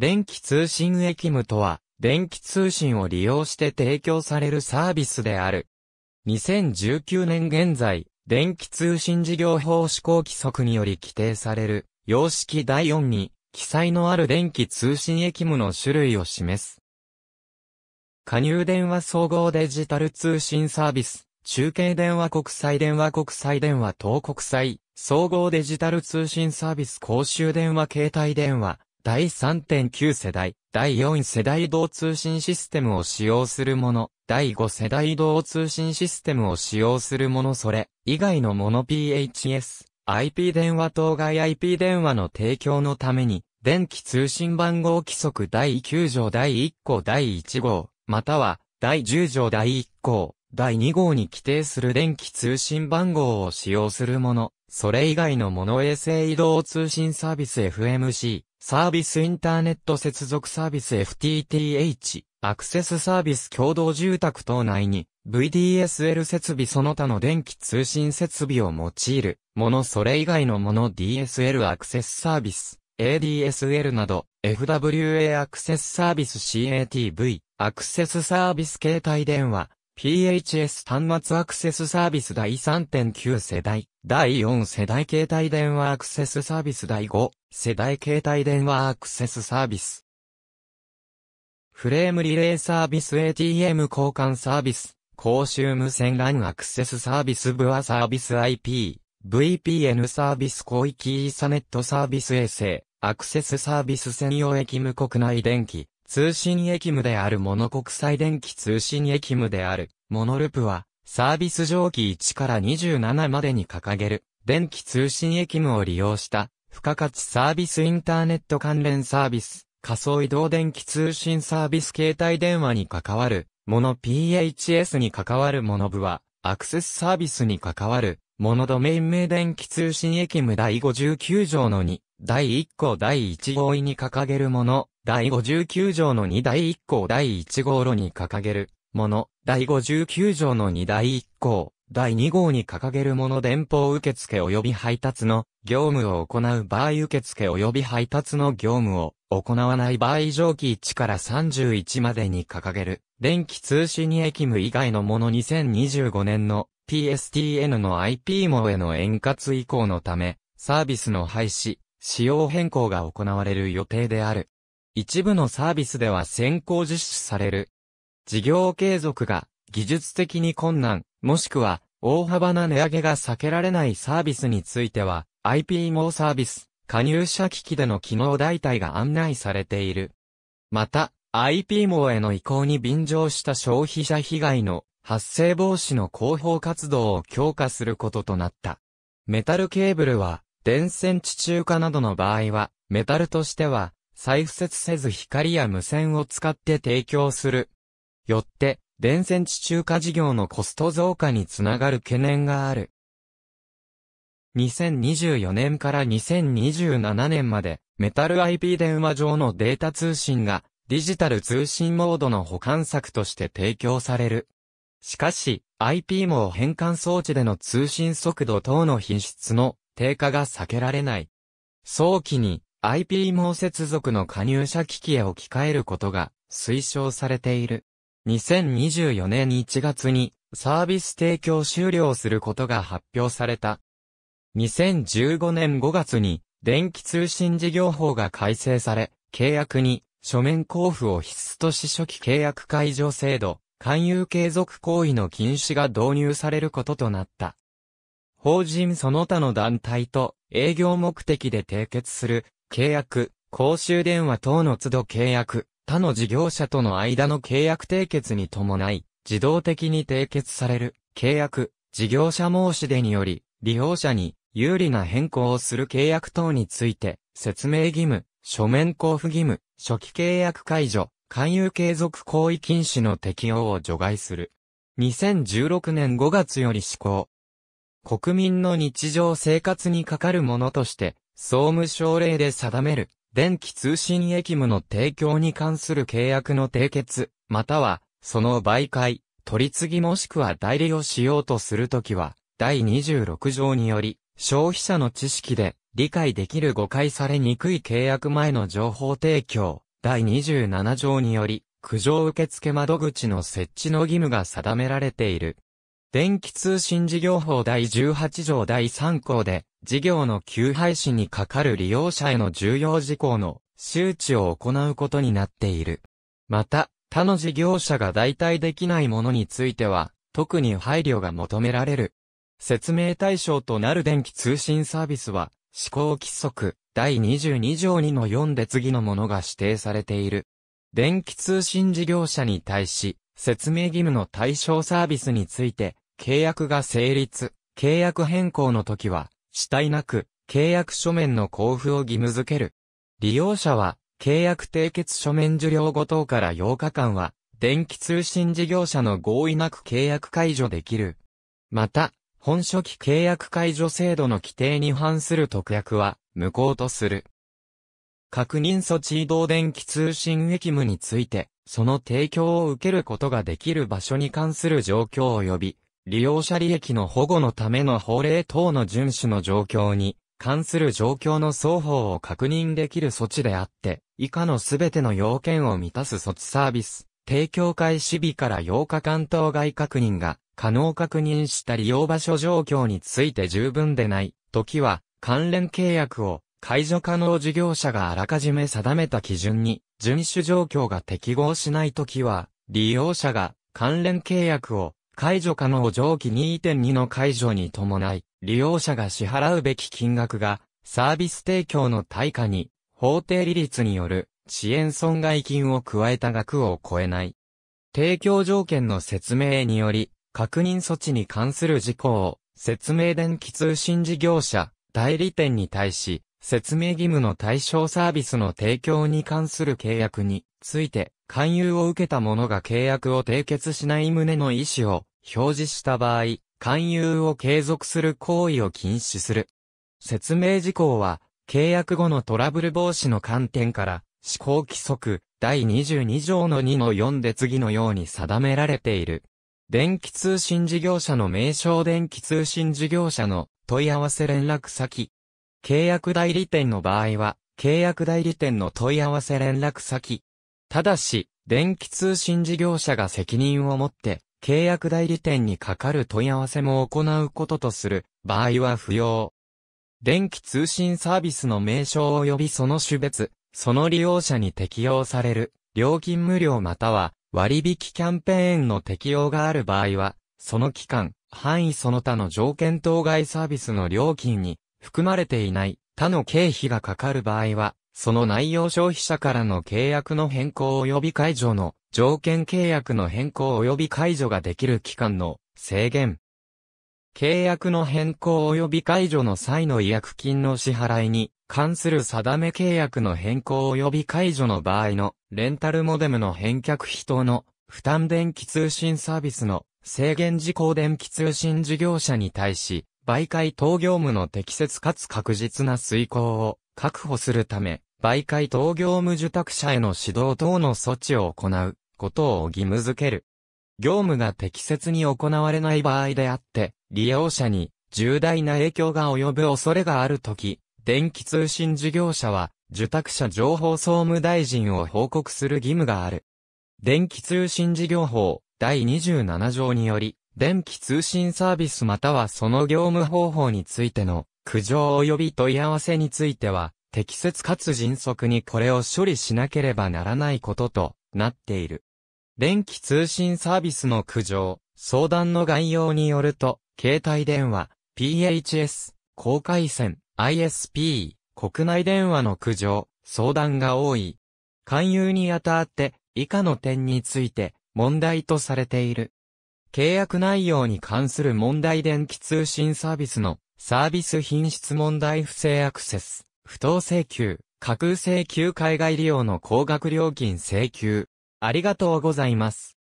電気通信駅務とは、電気通信を利用して提供されるサービスである。2019年現在、電気通信事業法施行規則により規定される、様式第4に、記載のある電気通信駅務の種類を示す。加入電話総合デジタル通信サービス、中継電話国際電話国際電話等国際、総合デジタル通信サービス公衆電話携帯電話、第3.9世代、第4世代移動通信システムを使用するもの、第5世代移動通信システムを使用するものそれ、以外のもの PHS、IP 電話当該 IP 電話の提供のために、電気通信番号規則第9条第1項第1号、または第10条第1項、第2号に規定する電気通信番号を使用するもの、それ以外のモノ衛星移動通信サービス FMC、サービスインターネット接続サービス FTTH、アクセスサービス共同住宅等内に、VDSL 設備その他の電気通信設備を用いる、ものそれ以外のもの DSL アクセスサービス、ADSL など、FWA アクセスサービス CATV、アクセスサービス携帯電話、PHS 端末アクセスサービス第3.9世代、第4世代携帯電話アクセスサービス第5世代携帯電話アクセスサービス。フレームリレーサービス ATM 交換サービス、公衆無線 LAN アクセスサービスブアサービス IP、VPN サービス広域イーサネットサービス衛星、アクセスサービス専用駅務国内電気、通信駅務であるモノ国際電気通信駅務である、モノループは、サービス上記1から27までに掲げる、電気通信駅務を利用した、付加価値サービスインターネット関連サービス、仮想移動電気通信サービス携帯電話に関わる、もの PHS に関わるもの部は、アクセスサービスに関わる、ものドメイン名電気通信駅務第59条の2、第1項第1号位に掲げるもの、第59条の2第1項第1号路に掲げる、もの、第59条の2第1項、第2号に掲げるもの電報受付及び配達の業務を行う場合受付及び配達の業務を行わない場合上記1から31までに掲げる電気通信駅務以外のもの2025年の PSTN の IP 網への円滑移行のためサービスの廃止、使用変更が行われる予定である。一部のサービスでは先行実施される事業継続が技術的に困難、もしくは大幅な値上げが避けられないサービスについては IP 網サービス、加入者機器での機能代替が案内されている。また、IP 網への移行に便乗した消費者被害の発生防止の広報活動を強化することとなった。メタルケーブルは、電線地中化などの場合は、メタルとしては、再付設せず光や無線を使って提供するよって、電線地中化事業のコスト増加につながる懸念がある。2024年から2027年まで、メタル IP 電話上のデータ通信が、ディジタル通信モードの保管策として提供される。しかし、IP 網変換装置での通信速度等の品質の低下が避けられない。早期に IP 網接続の加入者機器へ置き換えることが推奨されている。2024年1月にサービス提供終了することが発表された。2015年5月に電気通信事業法が改正され、契約に書面交付を必須とし初期契約解除制度、勧誘継続行為の禁止が導入されることとなった。法人その他の団体と営業目的で締結する契約、公衆電話等の都度契約、他の事業者との間の契約締結に伴い、自動的に締結される契約、事業者申し出により、利用者に有利な変更をする契約等について、説明義務、書面交付義務、初期契約解除、勧誘継続行為禁止の適用を除外する。2016年5月より施行。国民の日常生活にかかるものとして、総務省令で定める電気通信役務の提供に関する契約の締結、または、その媒介、取り次ぎもしくは代理をしようとするときは、第26条により、消費者の知識で理解できる誤解されにくい契約前の情報提供、第27条により、苦情受付窓口の設置の義務が定められている。電気通信事業法第18条第3項で、事業の休廃止にかかる利用者への重要事項の周知を行うことになっている。また、他の事業者が代替できないものについては、特に配慮が求められる。説明対象となる電気通信サービスは、施行規則第22条2の4で次のものが指定されている。電気通信事業者に対し、説明義務の対象サービスについて、契約が成立、契約変更の時は、主体なく、契約書面の交付を義務付ける。利用者は、契約締結書面受領後等から8日間は、電気通信事業者の合意なく契約解除できる。また、本書記契約解除制度の規定に反する特約は、無効とする。確認措置移動電気通信役務について、その提供を受けることができる場所に関する状況及び、利用者利益の保護のための法令等の遵守の状況に関する状況の双方を確認できる措置であって、以下のすべての要件を満たす措置サービス、提供開始日から8日間当該確認が可能確認した利用場所状況について十分でない時は関連契約を解除可能事業者があらかじめ定めた基準に遵守状況が適合しない時は利用者が関連契約を解除可能上記2.2の解除に伴い、利用者が支払うべき金額が、サービス提供の対価に、法定利率による遅延損害金を加えた額を超えない。提供条件の説明により、確認措置に関する事項を、説明電気通信事業者、代理店に対し、説明義務の対象サービスの提供に関する契約について、勧誘を受けた者が契約を締結しない旨の意思を表示した場合、勧誘を継続する行為を禁止する。説明事項は、契約後のトラブル防止の観点から、施行規則第22条の2の4で次のように定められている。電気通信事業者の名称電気通信事業者の問い合わせ連絡先。契約代理店の場合は、契約代理店の問い合わせ連絡先。ただし、電気通信事業者が責任を持って、契約代理店にかかる問い合わせも行うこととする場合は不要。電気通信サービスの名称及びその種別、その利用者に適用される、料金無料または割引キャンペーンの適用がある場合は、その期間、範囲その他の条件当該サービスの料金に含まれていない他の経費がかかる場合は、その内容消費者からの契約の変更及び解除の条件契約の変更及び解除ができる期間の制限。契約の変更及び解除の際の違約金の支払いに関する定め契約の変更及び解除の場合のレンタルモデムの返却費等の負担電気通信サービスの制限事項電気通信事業者に対し媒介等業務の適切かつ確実な遂行を確保するため媒介等業務受託者への指導等の措置を行うことを義務づける。業務が適切に行われない場合であって、利用者に重大な影響が及ぶ恐れがあるとき、電気通信事業者は、受託者情報総務大臣を報告する義務がある。電気通信事業法第27条により、電気通信サービスまたはその業務方法についての苦情及び問い合わせについては、適切かつ迅速にこれを処理しなければならないこととなっている。電気通信サービスの苦情、相談の概要によると、携帯電話、PHS、高回線、ISP、国内電話の苦情、相談が多い。勧誘にあたって、以下の点について、問題とされている。契約内容に関する問題電気通信サービスのサービス品質問題不正アクセス、不当請求、架空請求海外利用の高額料金請求、ありがとうございます。